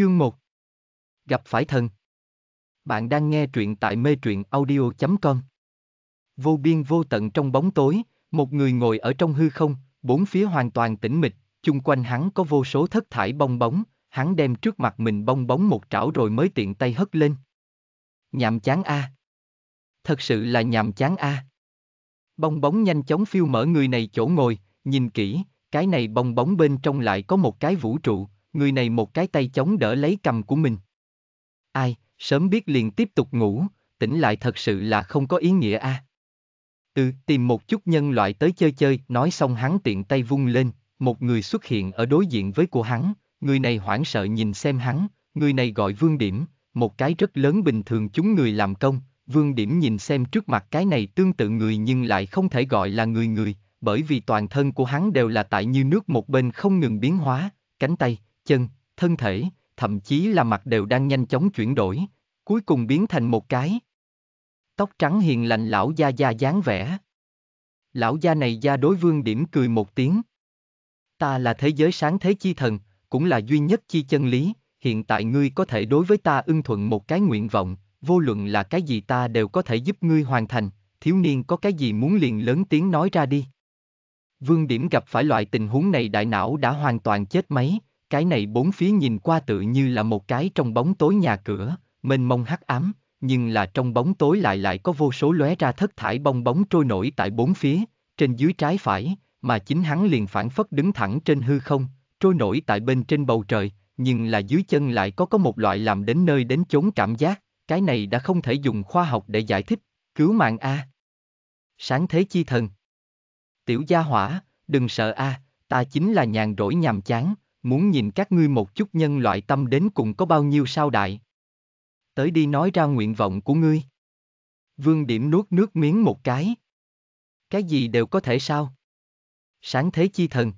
Chương 1 Gặp phải thần Bạn đang nghe truyện tại mê truyện audio.com Vô biên vô tận trong bóng tối, một người ngồi ở trong hư không, bốn phía hoàn toàn tĩnh mịch, chung quanh hắn có vô số thất thải bong bóng, hắn đem trước mặt mình bong bóng một trảo rồi mới tiện tay hất lên. Nhàm chán a. Thật sự là nhàm chán a. Bong bóng nhanh chóng phiêu mở người này chỗ ngồi, nhìn kỹ, cái này bong bóng bên trong lại có một cái vũ trụ, người này một cái tay chống đỡ lấy cầm của mình. Ai, sớm biết liền tiếp tục ngủ, tỉnh lại thật sự là không có ý nghĩa a. À? Ừ, tìm một chút nhân loại tới chơi chơi, nói xong hắn tiện tay vung lên, một người xuất hiện ở đối diện với của hắn, người này hoảng sợ nhìn xem hắn, người này gọi vương điểm, một cái rất lớn bình thường chúng người làm công, vương điểm nhìn xem trước mặt cái này tương tự người nhưng lại không thể gọi là người người, bởi vì toàn thân của hắn đều là tại như nước một bên không ngừng biến hóa, cánh tay, chân, thân thể, thậm chí là mặt đều đang nhanh chóng chuyển đổi, cuối cùng biến thành một cái. Tóc trắng hiền lành lão gia gia dáng vẻ. Lão gia này gia đối vương điểm cười một tiếng. Ta là thế giới sáng thế chi thần, cũng là duy nhất chi chân lý, hiện tại ngươi có thể đối với ta ưng thuận một cái nguyện vọng, vô luận là cái gì ta đều có thể giúp ngươi hoàn thành, thiếu niên có cái gì muốn liền lớn tiếng nói ra đi. Vương Điểm gặp phải loại tình huống này đại não đã hoàn toàn chết máy, cái này bốn phía nhìn qua tự như là một cái trong bóng tối nhà cửa, mênh mông hắc ám, nhưng là trong bóng tối lại lại có vô số lóe ra thất thải bong bóng trôi nổi tại bốn phía, trên dưới trái phải, mà chính hắn liền phản phất đứng thẳng trên hư không, trôi nổi tại bên trên bầu trời, nhưng là dưới chân lại có có một loại làm đến nơi đến chốn cảm giác, cái này đã không thể dùng khoa học để giải thích, cứu mạng A. Sáng thế chi thần. Tiểu gia hỏa, đừng sợ A, ta chính là nhàn rỗi nhàm chán, muốn nhìn các ngươi một chút nhân loại tâm đến cùng có bao nhiêu sao đại. Tới đi nói ra nguyện vọng của ngươi. Vương điểm nuốt nước miếng một cái. Cái gì đều có thể sao? Sáng thế chi thần.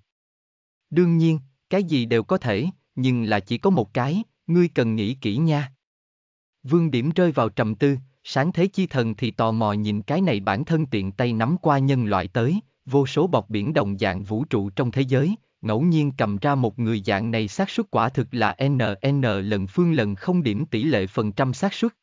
Đương nhiên, cái gì đều có thể, nhưng là chỉ có một cái, ngươi cần nghĩ kỹ nha. Vương điểm rơi vào trầm tư, sáng thế chi thần thì tò mò nhìn cái này bản thân tiện tay nắm qua nhân loại tới, vô số bọc biển đồng dạng vũ trụ trong thế giới, ngẫu nhiên cầm ra một người dạng này xác suất quả thực là NN lần phương lần không điểm tỷ lệ phần trăm xác suất.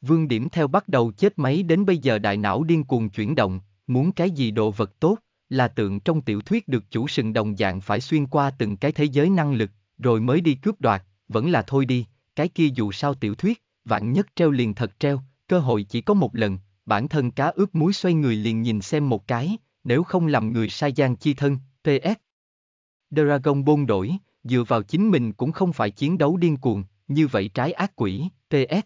Vương điểm theo bắt đầu chết máy đến bây giờ đại não điên cuồng chuyển động, muốn cái gì đồ vật tốt, là tượng trong tiểu thuyết được chủ sừng đồng dạng phải xuyên qua từng cái thế giới năng lực, rồi mới đi cướp đoạt, vẫn là thôi đi, cái kia dù sao tiểu thuyết, vạn nhất treo liền thật treo, cơ hội chỉ có một lần, bản thân cá ướp muối xoay người liền nhìn xem một cái, nếu không làm người sai gian chi thân, PS, Dragon bôn đổi, dựa vào chính mình cũng không phải chiến đấu điên cuồng, như vậy trái ác quỷ, TS.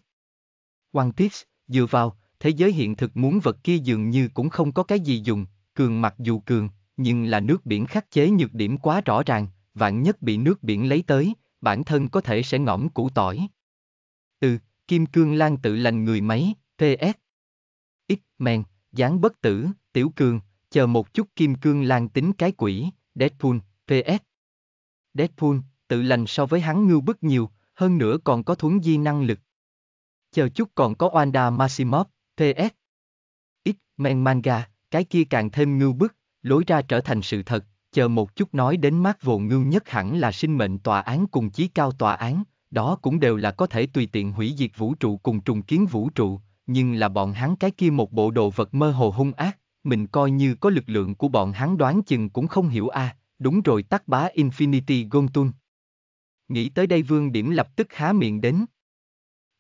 One Piece, dựa vào, thế giới hiện thực muốn vật kia dường như cũng không có cái gì dùng, cường mặc dù cường, nhưng là nước biển khắc chế nhược điểm quá rõ ràng, vạn nhất bị nước biển lấy tới, bản thân có thể sẽ ngõm củ tỏi. Ừ, Kim Cương Lan tự lành người máy, TS. X-Men, dáng bất tử, tiểu cường, chờ một chút Kim Cương Lan tính cái quỷ, Deadpool, PS. Deadpool, tự lành so với hắn ngưu bức nhiều, hơn nữa còn có thuấn di năng lực. Chờ chút còn có Oanda Maximov, PS. X, men manga, cái kia càng thêm ngưu bức, lối ra trở thành sự thật, chờ một chút nói đến mát vồ ngưu nhất hẳn là sinh mệnh tòa án cùng chí cao tòa án, đó cũng đều là có thể tùy tiện hủy diệt vũ trụ cùng trùng kiến vũ trụ, nhưng là bọn hắn cái kia một bộ đồ vật mơ hồ hung ác, mình coi như có lực lượng của bọn hắn đoán chừng cũng không hiểu a, à, đúng rồi tắc bá Infinity Gontun. Nghĩ tới đây vương điểm lập tức há miệng đến.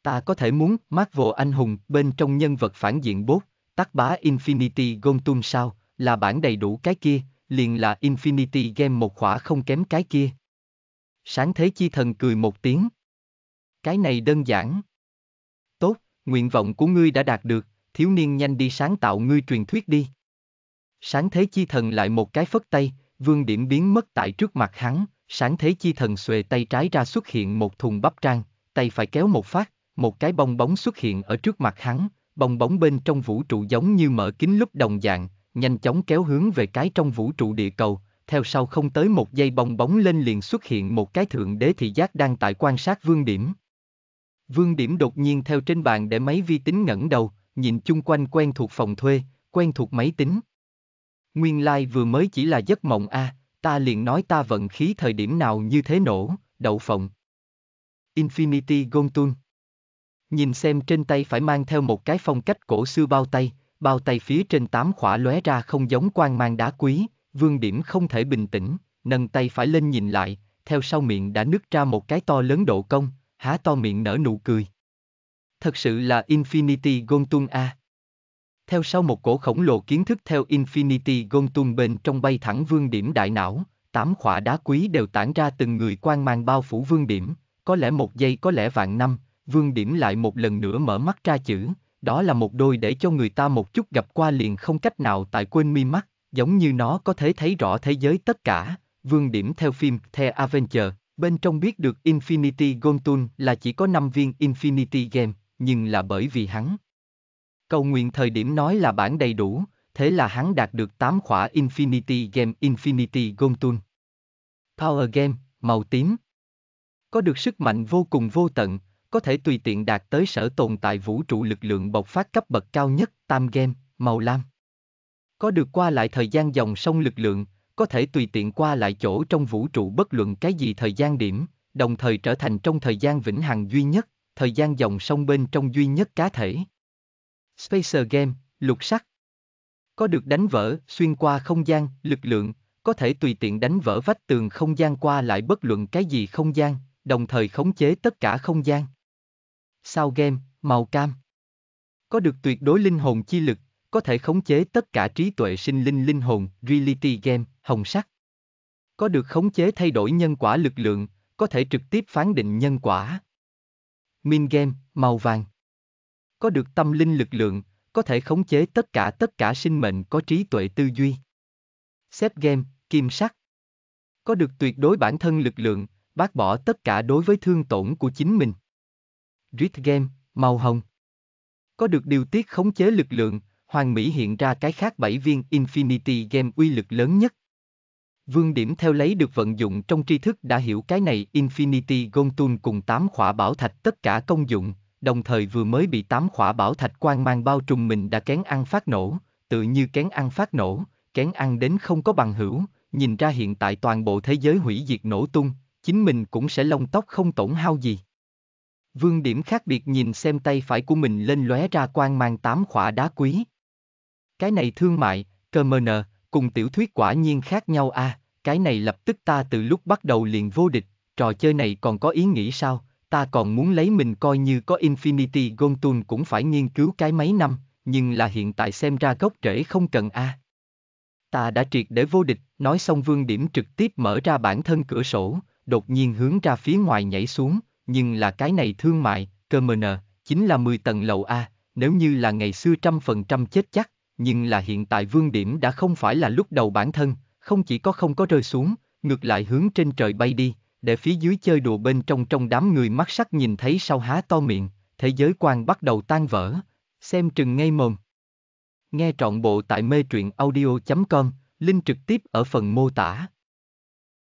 Ta có thể muốn Marvel anh hùng bên trong nhân vật phản diện bốt, tắc bá Infinity Gontun sao, là bản đầy đủ cái kia, liền là Infinity Game một khỏa không kém cái kia. Sáng thế chi thần cười một tiếng. Cái này đơn giản. Tốt, nguyện vọng của ngươi đã đạt được, thiếu niên nhanh đi sáng tạo ngươi truyền thuyết đi. Sáng thế chi thần lại một cái phất tay, Vương điểm biến mất tại trước mặt hắn, sáng thế chi thần xuề tay trái ra xuất hiện một thùng bắp trang, tay phải kéo một phát, một cái bong bóng xuất hiện ở trước mặt hắn, bong bóng bên trong vũ trụ giống như mở kính lúc đồng dạng, nhanh chóng kéo hướng về cái trong vũ trụ địa cầu, theo sau không tới một giây bong bóng lên liền xuất hiện một cái thượng đế thị giác đang tại quan sát vương điểm. Vương điểm đột nhiên theo trên bàn để máy vi tính ngẩng đầu, nhìn chung quanh quen thuộc phòng thuê, quen thuộc máy tính. Nguyên lai vừa mới chỉ là giấc mộng a, à, ta liền nói ta vận khí thời điểm nào như thế nổ, đậu phộng. Infinity Gontun Nhìn xem trên tay phải mang theo một cái phong cách cổ xưa bao tay, bao tay phía trên tám khỏa lóe ra không giống quan mang đá quý, vương điểm không thể bình tĩnh, nâng tay phải lên nhìn lại, theo sau miệng đã nứt ra một cái to lớn độ công, há to miệng nở nụ cười. Thật sự là Infinity Gontun A theo sau một cổ khổng lồ kiến thức theo Infinity Gôn bên trong bay thẳng vương điểm đại não, tám khỏa đá quý đều tản ra từng người quan mang bao phủ vương điểm, có lẽ một giây có lẽ vạn năm, vương điểm lại một lần nữa mở mắt ra chữ, đó là một đôi để cho người ta một chút gặp qua liền không cách nào tại quên mi mắt, giống như nó có thể thấy rõ thế giới tất cả, vương điểm theo phim The Avenger bên trong biết được Infinity Gontun là chỉ có 5 viên Infinity Game, nhưng là bởi vì hắn, Cầu nguyện thời điểm nói là bản đầy đủ, thế là hắn đạt được 8 khỏa Infinity Game Infinity Gomtun. Power Game, màu tím. Có được sức mạnh vô cùng vô tận, có thể tùy tiện đạt tới sở tồn tại vũ trụ lực lượng bộc phát cấp bậc cao nhất, tam game, màu lam. Có được qua lại thời gian dòng sông lực lượng, có thể tùy tiện qua lại chỗ trong vũ trụ bất luận cái gì thời gian điểm, đồng thời trở thành trong thời gian vĩnh hằng duy nhất, thời gian dòng sông bên trong duy nhất cá thể. Spacer Game, lục sắc. Có được đánh vỡ, xuyên qua không gian, lực lượng, có thể tùy tiện đánh vỡ vách tường không gian qua lại bất luận cái gì không gian, đồng thời khống chế tất cả không gian. Sao game, màu cam. Có được tuyệt đối linh hồn chi lực, có thể khống chế tất cả trí tuệ sinh linh linh hồn, reality game, hồng sắc. Có được khống chế thay đổi nhân quả lực lượng, có thể trực tiếp phán định nhân quả. Min game, màu vàng có được tâm linh lực lượng, có thể khống chế tất cả tất cả sinh mệnh có trí tuệ tư duy. Xếp game, kim sắc. Có được tuyệt đối bản thân lực lượng, bác bỏ tất cả đối với thương tổn của chính mình. Rit game, màu hồng. Có được điều tiết khống chế lực lượng, Hoàng Mỹ hiện ra cái khác bảy viên Infinity Game uy lực lớn nhất. Vương Điểm theo lấy được vận dụng trong tri thức đã hiểu cái này Infinity Gôn cùng tám khỏa bảo thạch tất cả công dụng đồng thời vừa mới bị tám khỏa bảo thạch quan mang bao trùm mình đã kén ăn phát nổ, tự như kén ăn phát nổ, kén ăn đến không có bằng hữu, nhìn ra hiện tại toàn bộ thế giới hủy diệt nổ tung, chính mình cũng sẽ lông tóc không tổn hao gì. Vương điểm khác biệt nhìn xem tay phải của mình lên lóe ra quan mang tám khỏa đá quý. Cái này thương mại, cơ mờ nờ, cùng tiểu thuyết quả nhiên khác nhau a à, cái này lập tức ta từ lúc bắt đầu liền vô địch, trò chơi này còn có ý nghĩ sao, ta còn muốn lấy mình coi như có Infinity Goldtun cũng phải nghiên cứu cái mấy năm, nhưng là hiện tại xem ra gốc rễ không cần a. À. Ta đã triệt để vô địch, nói xong vương điểm trực tiếp mở ra bản thân cửa sổ, đột nhiên hướng ra phía ngoài nhảy xuống, nhưng là cái này thương mại, cơ mờ nờ, chính là 10 tầng lầu A, nếu như là ngày xưa trăm phần trăm chết chắc, nhưng là hiện tại vương điểm đã không phải là lúc đầu bản thân, không chỉ có không có rơi xuống, ngược lại hướng trên trời bay đi, để phía dưới chơi đùa bên trong trong đám người mắt sắc nhìn thấy sau há to miệng, thế giới quan bắt đầu tan vỡ, xem trừng ngây mồm. Nghe trọn bộ tại mê truyện audio.com, link trực tiếp ở phần mô tả.